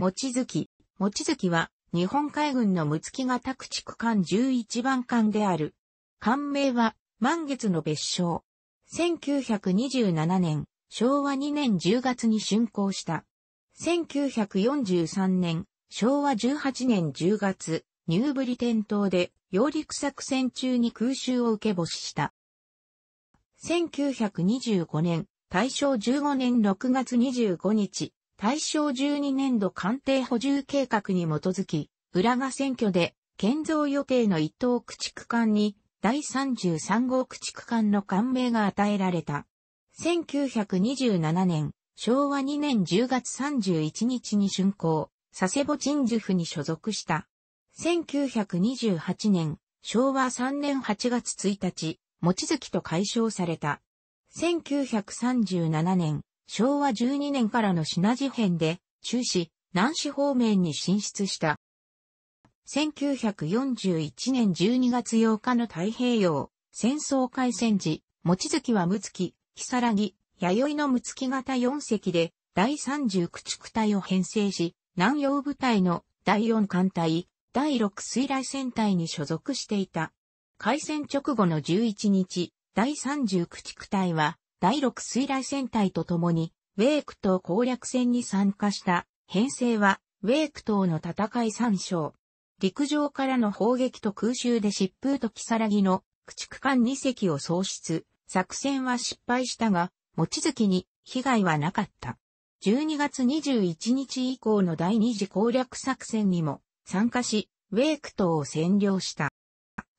もちづき。もちづきは、日本海軍の六月型駆逐艦11番艦である。艦名は、満月の別称。1927年、昭和2年10月に竣工した。1943年、昭和18年10月、ニューブリテン島で、揚陸作戦中に空襲を受け星した。1925年、大正15年6月25日、大正12年度官邸補充計画に基づき、浦賀選挙で建造予定の一等駆逐艦に第33号駆逐艦の艦名が与えられた。1927年、昭和2年10月31日に竣工、佐世保鎮守府に所属した。1928年、昭和3年8月1日、餅月と解消された。1937年、昭和12年からの品事変で、中止、南市方面に進出した。1941年12月8日の太平洋戦争開戦時、望月は六月、如月、弥生の六月型4隻で第30駆逐隊を編成し、南洋部隊の第4艦隊、第6水雷戦隊に所属していた。開戦直後の11日、第30駆逐隊は第6水雷戦隊と共に、ウェーク島攻略戦に参加した、編成は、ウェーク島の戦い参照。陸上からの砲撃と空襲で疾風と木更木の駆逐艦2隻を喪失。作戦は失敗したが、望月に被害はなかった。12月21日以降の第二次攻略作戦にも参加し、ウェーク島を占領した。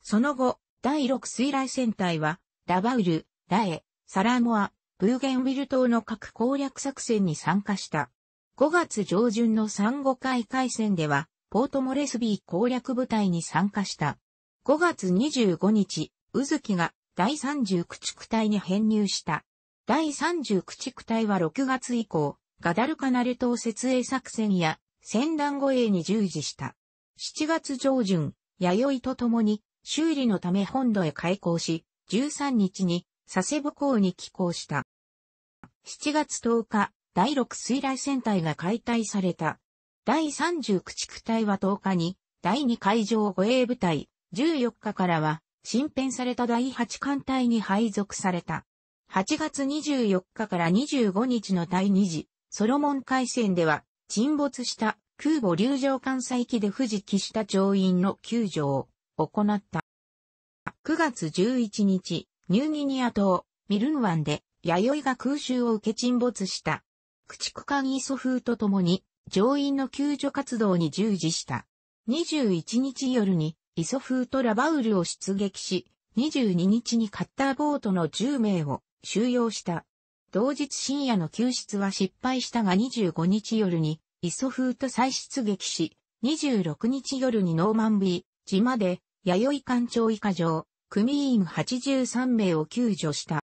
その後、第6水雷戦隊は、ラバウル、ラエ、サラモア、ブーゲンウィル島の核攻略作戦に参加した。5月上旬の産後海海戦では、ポートモレスビー攻略部隊に参加した。5月25日、ウズキが第30駆逐隊に編入した。第30駆逐隊は6月以降、ガダルカナル島設営作戦や戦乱護衛に従事した。7月上旬、弥生と共に修理のため本土へ開港し、13日に佐世保港に寄港した。7月10日、第6水雷戦隊が解体された。第30駆逐隊は10日に、第2海上護衛部隊、14日からは、新編された第8艦隊に配属された。8月24日から25日の第2次、ソロモン海戦では、沈没した空母流上艦載機で富士岸田乗員の救助を行った。9月11日、ニューギニア島、ミルン湾で、弥生が空襲を受け沈没した。駆逐艦イソフーと共に、乗員の救助活動に従事した。21日夜に、イソフーとラバウルを出撃し、22日にカッターボートの10名を収容した。同日深夜の救出は失敗したが25日夜に、イソフーと再出撃し、26日夜にノーマンビー、島で、弥生艦長以下上、組員83名を救助した。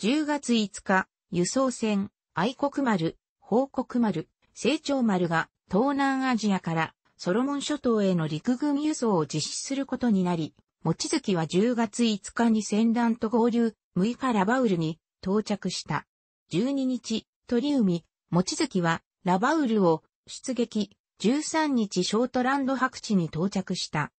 10月5日、輸送船、愛国丸、報告丸、成長丸が東南アジアからソロモン諸島への陸軍輸送を実施することになり、望月は10月5日に船団と合流、6日ラバウルに到着した。12日、鳥海、望月はラバウルを出撃、13日ショートランド白地に到着した。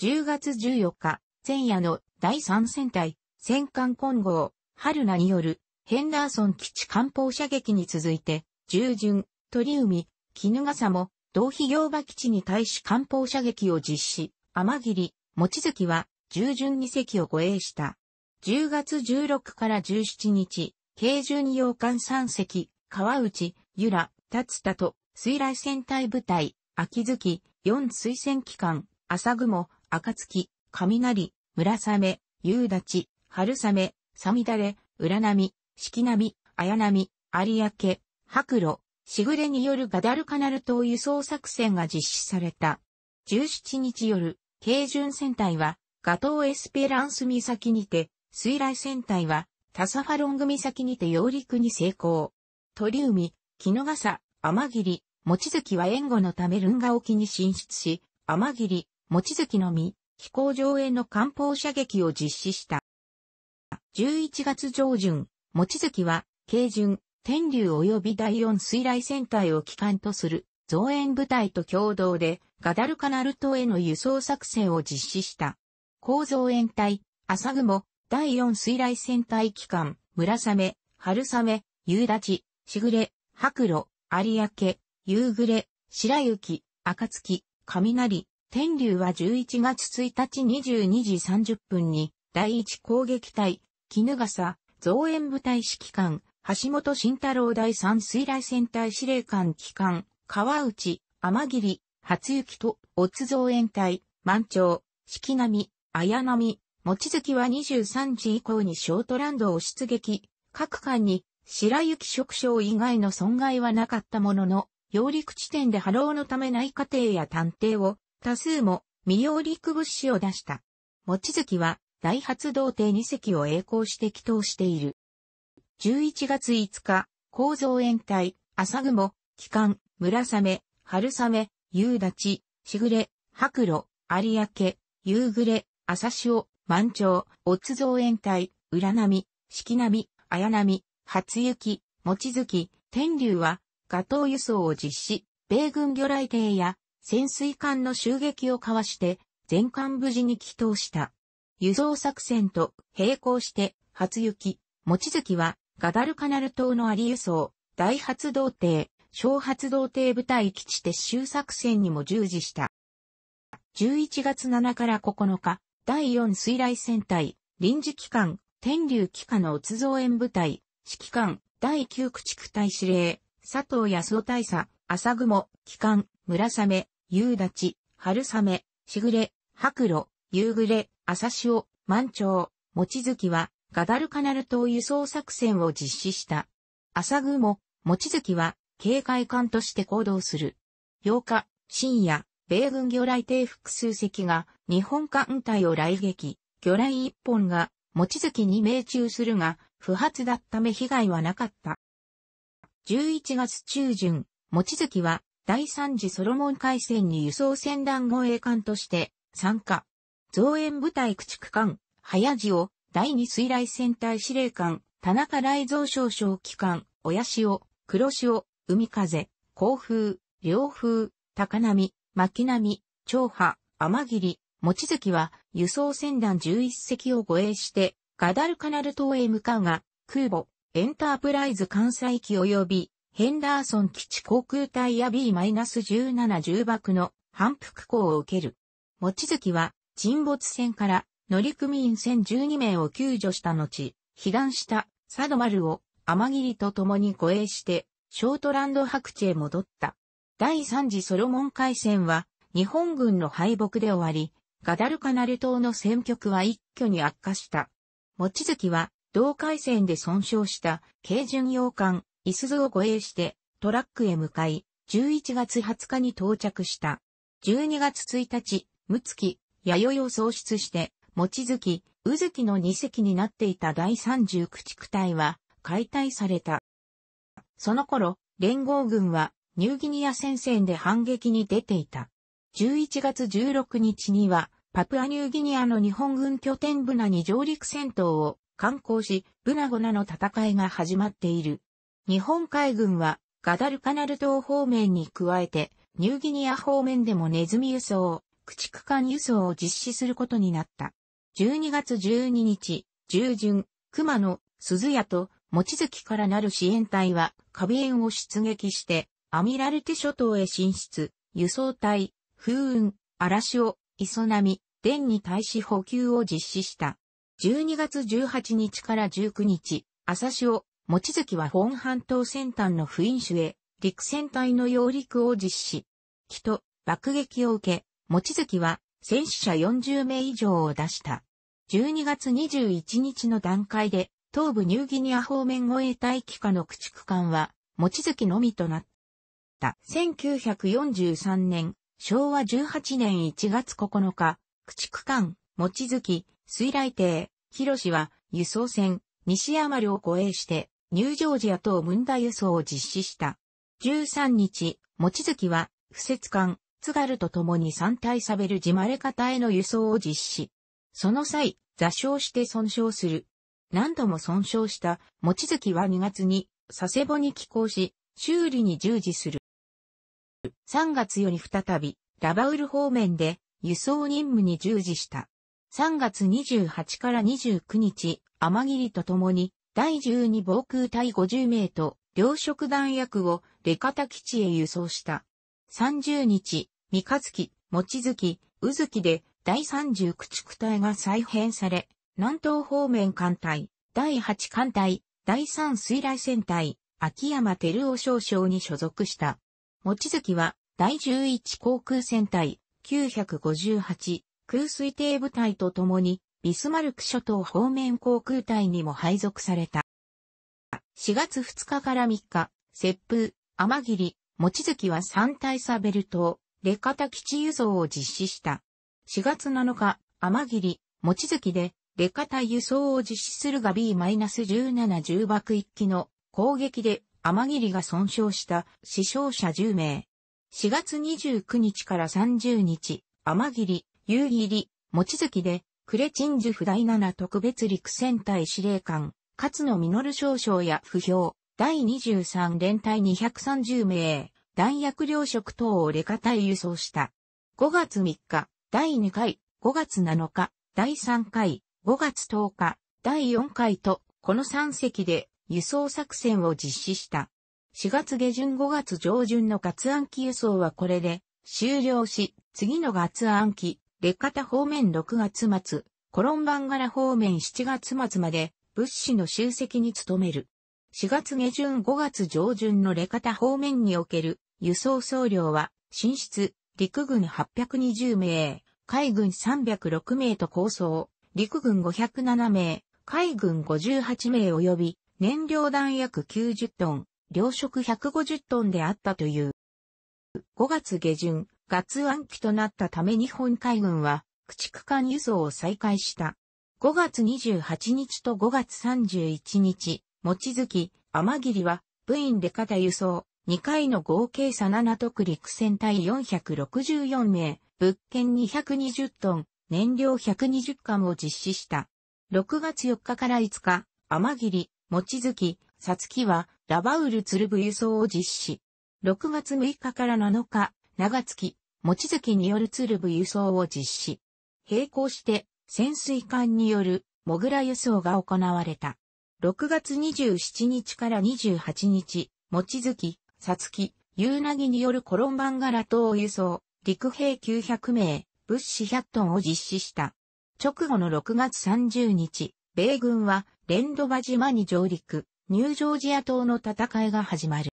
10月14日、前夜の第三戦隊、戦艦混合、春名による、ヘンダーソン基地艦砲射撃に続いて、従順、鳥海、絹笠も、同飛行場基地に対し艦砲射撃を実施、天霧、望月は、従順2隻を護衛した。10月16から17日、軽巡洋艦3隻、川内、由良、達田と、水雷戦隊部隊、秋月、4水戦機関、朝雲、暁、雷、村雨、夕立、春雨、さみだれ、浦波、四季波、綾波、有明、白露、しぐれによるガダルカナル島輸送作戦が実施された。17日夜、軽巡船隊は、ガトーエスペランス岬にて、水雷船隊は、タサファロング岬にて揚陸に成功。鳥海、木の笠、天霧、餅月は援護のためルンガ沖に進出し、天霧、餅月の実、飛行場への艦砲射撃を実施した。11月上旬、望月は、軽巡、天竜及び第四水雷戦隊を機関とする増援部隊と共同でガダルカナル島への輸送作戦を実施した。構造援隊、朝雲、第四水雷戦隊機関、村雨、春雨、夕立、しぐれ、白露、有明、夕暮れ、白雪、暁、雷、天竜は11月1日22時30分に、第一攻撃隊、絹笠、増援部隊指揮官、橋本慎太郎第三水雷戦隊司令官機関、川内、天霧、初雪と、乙増援隊、満潮、四季波、綾波、望月は23時以降にショートランドを出撃、各艦に、白雪職傷以外の損害はなかったものの、揚陸地点で波浪のため内家庭や探偵を多数も未揚陸物資を出した。望月は、大発動艇2隻を栄光して祈祷している。11月5日、構造延隊、朝雲、帰還、村雨、春雨、夕立、しぐれ、白露、有明、夕暮れ、朝潮、満潮、乙造延隊、裏波、四季波、綾波、初雪、望月、天竜は、トー輸送を実施、米軍魚雷艇や潜水艦の襲撃をかわして、全艦無事に帰投した。輸送作戦と並行して、初雪、望月は、ガダルカナル島のアリ輸送、大発動艇、小発動艇部隊基地撤収作戦にも従事した。11月7から9日、第4水雷戦隊、臨時機関、天竜機下の乙造園部隊、指揮官、第9駆逐隊司令、佐藤康夫大佐、朝雲、機関、村雨、夕立、春雨、しぐれ、白露、夕暮れ、朝潮、満潮、もちづきは、ガダルカナル島輸送作戦を実施した。朝雲、もちづきは、警戒艦として行動する。8日、深夜、米軍魚雷艇複数隻が、日本艦隊を来撃、魚雷一本が、もちづきに命中するが、不発だっため被害はなかった。11月中旬、もちづきは、第3次ソロモン海戦に輸送船団護衛艦として参加。増援部隊駆逐艦、早地を第2水雷戦隊司令官、田中雷蔵少将機関、親潮、黒潮、海風、甲風、両風、高波、巻波、長波、天霧、望月は輸送船団11隻を護衛して、ガダルカナル島へ向かうが、空母、エンタープライズ艦載機及びヘンダーソン基地航空隊や B-17 重爆の反復航を受ける。望月は沈没船から乗組員1012名を救助した後、被弾したサドマルを天霧と共に護衛してショートランド白地へ戻った。第3次ソロモン海戦は日本軍の敗北で終わり、ガダルカナル島の戦局は一挙に悪化した。望月は同海戦で損傷した軽巡洋艦伊豆を護衛して、トラックへ向かい、11月20日に到着した。12月1日、六月、弥生を喪失して、望月、宇月の2隻になっていた第3 0地区隊は解体された。その頃、連合軍はニューギニア戦線で反撃に出ていた。11月16日には、パプアニューギニアの日本軍拠点ブナに上陸戦闘を観光し、ブナゴナの戦いが始まっている。日本海軍はガダルカナル島方面に加えて、ニューギニア方面でもネズミ輸送、駆逐艦輸送を実施することになった。12月12日、従順、熊野、鈴谷と、餅月からなる支援隊は、カビエンを出撃して、アミラルテ諸島へ進出、輸送隊、風雲、荒潮、磯波、電に対し補給を実施した。12月18日から19日、朝潮、持月は本半島先端の不飲酒へ、陸戦隊の揚陸を実施。木と爆撃を受け、持月は戦死者40名以上を出した。12月21日の段階で、東部ニューギニア方面護衛隊機下の駆逐艦は、持月のみとなった。1943年、昭和18年1月9日、駆逐艦、持月、水雷艇、広氏は、輸送船、西山領を護衛して、ニュージョージア等ムンダ輸送を実施した。13日、望月は、不設艦、津軽と共に三体サベル自まれ方への輸送を実施。その際、座礁して損傷する。何度も損傷した、望月は2月に、佐世保に寄港し、修理に従事する。3月より再び、ラバウル方面で、輸送任務に従事した。3月28から29日、天霧と共に、第12防空隊50名と、両食弾薬を、レカタ基地へ輸送した。30日、三日月、望月、宇月で、第30駆逐隊が再編され、南東方面艦隊、第8艦隊、第3水雷戦隊、秋山照夫少将に所属した。望月は、第11航空戦隊、958、空水艇部隊と共に、ビスマルク諸島方面航空隊にも配属された。4月2日から3日、雪風、天霧、望月は三大サベル島、レカタ基地輸送を実施した。4月7日、天霧、望月で、レカタ輸送を実施するが B-17 10爆1機の攻撃で天霧が損傷した死傷者10名。4月29日から30日、天霧、夕霧、望月で、クレチンジュフ第7特別陸戦隊司令官、勝野実少将や不評、第23連隊230名、弾薬糧食等をレカ隊輸送した。5月3日、第2回、5月7日、第3回、5月10日、第4回と、この3隻で輸送作戦を実施した。4月下旬5月上旬のガア暗記輸送はこれで終了し、次のガア暗記、レカタ方面6月末、コロンバンガラ方面7月末まで物資の集積に努める。4月下旬5月上旬のレカタ方面における輸送総量は、進出、陸軍820名、海軍306名と構想、陸軍507名、海軍58名及び、燃料弾約90トン、糧食150トンであったという。5月下旬、月暗記となったため日本海軍は、駆逐艦輸送を再開した。5月28日と5月31日、持月、天霧は、部員で肩輸送、2回の合計差7特陸戦隊464名、物件220トン、燃料120巻を実施した。6月4日から5日、天霧、持月、さつきは、ラバウル鶴部輸送を実施。6月6日から7日、長月、望月による鶴部輸送を実施。並行して、潜水艦による、モグラ輸送が行われた。6月27日から28日、望月、さつき、夕うなぎによるコロンバンガラ島輸送、陸兵900名、物資100トンを実施した。直後の6月30日、米軍は、レンドバ島に上陸、ニュージョージア島の戦いが始まる。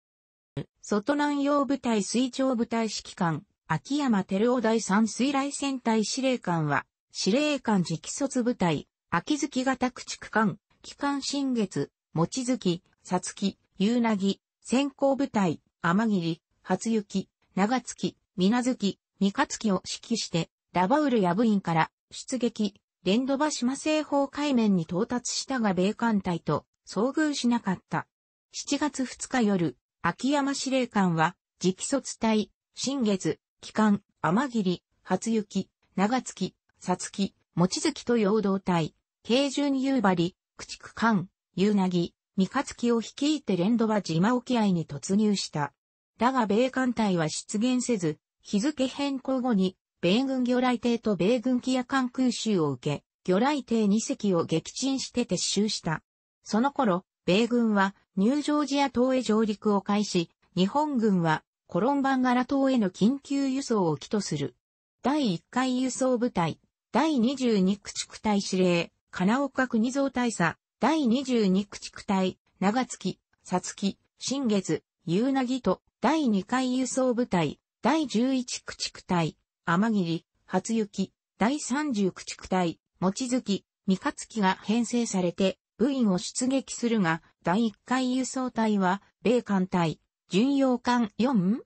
外南洋部隊水上部隊指揮官、秋山照夫第三水雷戦隊司令官は、司令官直卒部隊、秋月型駆逐艦、機関新月、望月、さつき、夕なぎ、先行部隊、天霧、初雪、長月、水月、三日月を指揮して、ラバウルブ部員から出撃、連ドバ島西方海面に到達したが米艦隊と遭遇しなかった。7月2日夜、秋山司令官は、直卒隊、新月、帰還、天霧、初雪、長月、さつき、もちづきと陽動隊、軽巡夕張、駆逐艦、夕なぎ、三日月を率いて連ドは島沖合に突入した。だが米艦隊は出現せず、日付変更後に、米軍魚雷艇と米軍機や艦空襲を受け、魚雷艇2隻を撃沈して撤収した。その頃、米軍はニュージョージア島へ上陸を開始、日本軍はコロンバンガラ島への緊急輸送を起とする。第1回輸送部隊、第22駆逐隊司令、金岡国蔵大佐、第22駆逐隊、長月、さつき、新月、夕なぎと、第2回輸送部隊、第11駆逐隊、天霧、初雪、第30駆逐隊、餅月、三日月が編成されて、部員を出撃するが、第1回輸送隊は、米艦隊、巡洋艦 4? 駆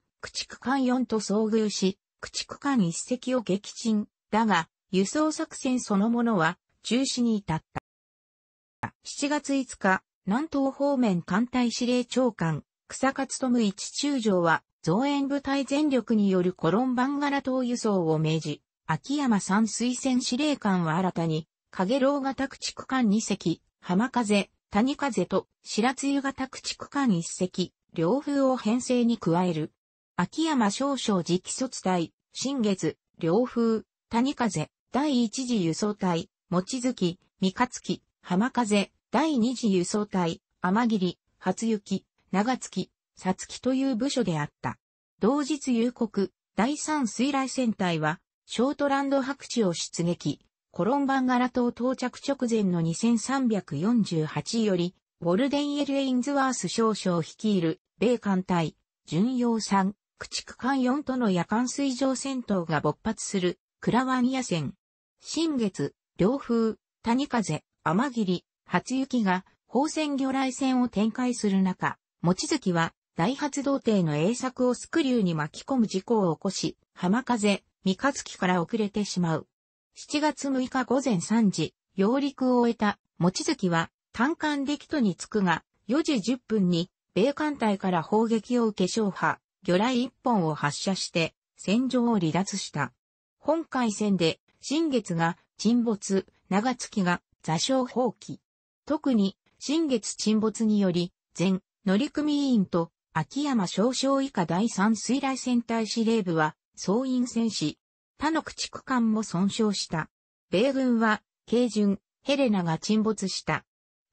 逐艦4と遭遇し、駆逐艦1隻を撃沈。だが、輸送作戦そのものは、中止に至った。7月5日、南東方面艦隊司令長官、草勝富一中将は、増援部隊全力によるコロンバンガラ島輸送を命じ、秋山山水戦司令官は新たに、影楼型駆逐艦2隻、浜風、谷風と白露型駆逐艦一隻、両風を編成に加える。秋山少将直卒隊、新月、両風、谷風、第一次輸送隊、望月、三日月、浜風、第二次輸送隊、天霧、初雪、長月、さつきという部署であった。同日夕刻、第三水雷戦隊は、ショートランド白地を出撃。コロンバンガラ島到着直前の2348より、ウォルデン・エル・エインズワース少将率いる、米艦隊、巡洋艦、駆逐艦4との夜間水上戦闘が勃発する、クラワニア戦。新月、両風、谷風、天霧、初雪が、砲船魚雷戦を展開する中、望月は、大発動艇の栄作をスクリューに巻き込む事故を起こし、浜風、三日月から遅れてしまう。7月6日午前3時、揚陸を終えた、望月は、単艦で帰途に着くが、4時10分に、米艦隊から砲撃を受け消破、魚雷1本を発射して、戦場を離脱した。本海戦で、新月が沈没、長月が座礁放棄。特に、新月沈没により、前、乗組委員と、秋山少将以下第3水雷戦隊司令部は、総員戦士、他の駆逐艦も損傷した。米軍は、軽巡、ヘレナが沈没した。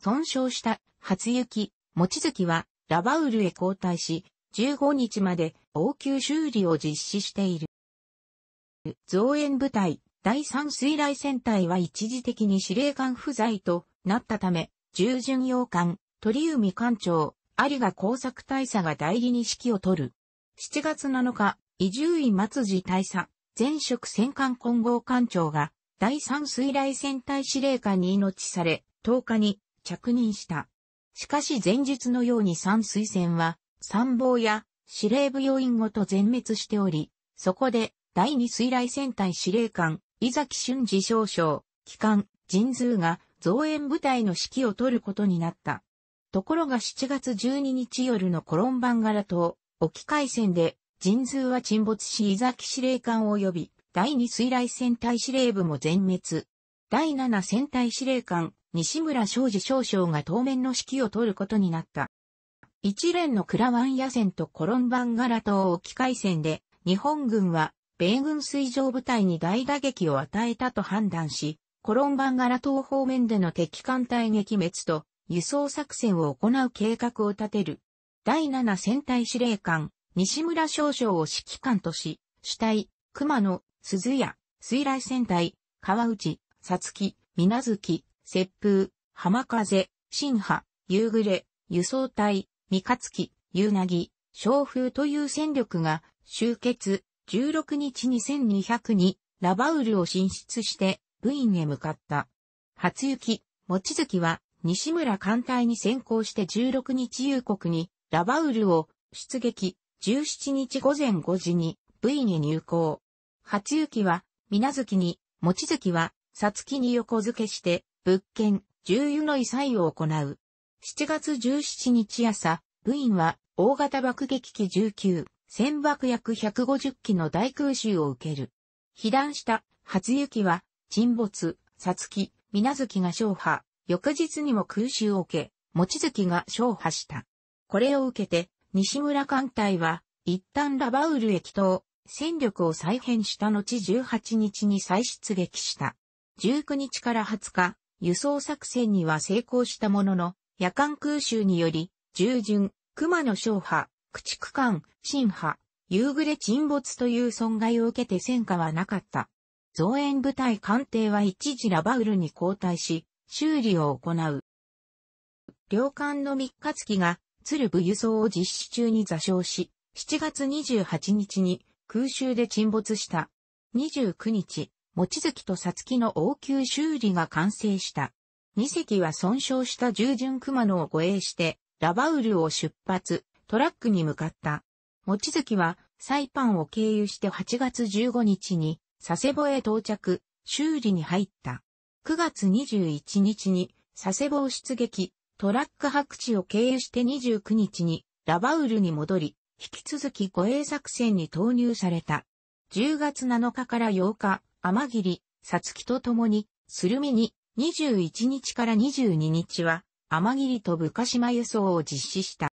損傷した、初雪、望月は、ラバウルへ交代し、15日まで応急修理を実施している。増援部隊第3水雷戦隊は一時的に司令官不在となったため、従巡洋艦、鳥海艦長、有賀工作大佐が代理に指揮を取る。7月7日、伊集院松次大佐、前職戦艦混合艦長が第三水雷戦隊司令官に命され、10日に着任した。しかし前述のように三水戦は参謀や司令部要員ごと全滅しており、そこで第二水雷戦隊司令官、伊崎俊二少将、機関、神通が増援部隊の指揮を取ることになった。ところが7月12日夜のコロンバンガラ島、沖海戦で人数は沈没し伊崎司令官及び、第二水雷戦隊司令部も全滅。第七戦隊司令官、西村昌司少将が当面の指揮を取ることになった。一連のクラワン野戦とコロンバンガラ島沖海戦で、日本軍は、米軍水上部隊に大打撃を与えたと判断し、コロンバンガラ島方面での敵艦隊撃滅と輸送作戦を行う計画を立てる。第七戦隊司令官、西村少将を指揮官とし、主体、熊野、鈴屋、水雷戦隊、川内、さつき、水月、雪風、浜風、新波、夕暮れ、輸送隊、三日月、夕なぎ、小風という戦力が集結、16日2200にラバウルを進出して部員へ向かった。初雪、望月は西村艦隊に先行して16日夕刻にラバウルを出撃、17日午前5時に V に入港。初雪は、水月に、望月は、さつきに横付けして、物件、重油の異彩を行う。7月17日朝、部員は、大型爆撃機19、船爆約150機の大空襲を受ける。被弾した、初雪は、沈没、さつき、水月が勝破、翌日にも空襲を受け、もちづきが勝破した。これを受けて、西村艦隊は、一旦ラバウル駅と、戦力を再編した後18日に再出撃した。19日から20日、輸送作戦には成功したものの、夜間空襲により、従順、熊野小波、駆逐艦、新波、夕暮れ沈没という損害を受けて戦果はなかった。増援部隊艦艇は一時ラバウルに交代し、修理を行う。両艦の三日月が鶴部輸送を実施中に座礁し、7月28日に空襲で沈没した。29日、望月とさつきの応急修理が完成した。2隻は損傷した従順熊野を護衛して、ラバウルを出発、トラックに向かった。望月は、サイパンを経由して8月15日に、佐世保へ到着、修理に入った。9月21日に、佐世保を出撃、トラック白地を経由して29日にラバウルに戻り、引き続き護衛作戦に投入された。10月7日から8日、天霧、さつきと共に、スルミに21日から22日は、天霧と部下島輸送を実施した。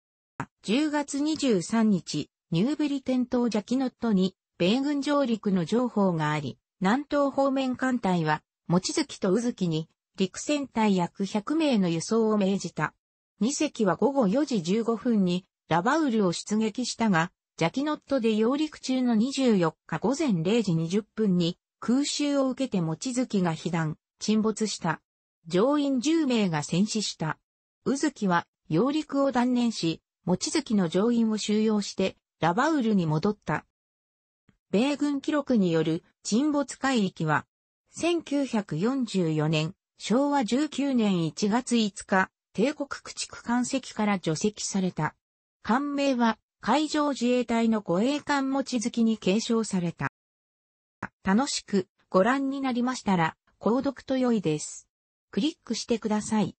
10月23日、ニューブリテン島ジャキノットに、米軍上陸の情報があり、南東方面艦隊は、持月と宇月に、陸戦隊約100名の輸送を命じた。2隻は午後4時15分にラバウルを出撃したが、ジャキノットで揚陸中の24日午前0時20分に空襲を受けて持月が被弾、沈没した。乗員10名が戦死した。うずきは揚陸を断念し、持月の乗員を収容してラバウルに戻った。米軍記録による沈没海域は、1944年昭和19年1月5日、帝国駆逐艦籍から除籍された。艦名は海上自衛隊の護衛艦持ち月に継承された。楽しくご覧になりましたら、購読と良いです。クリックしてください。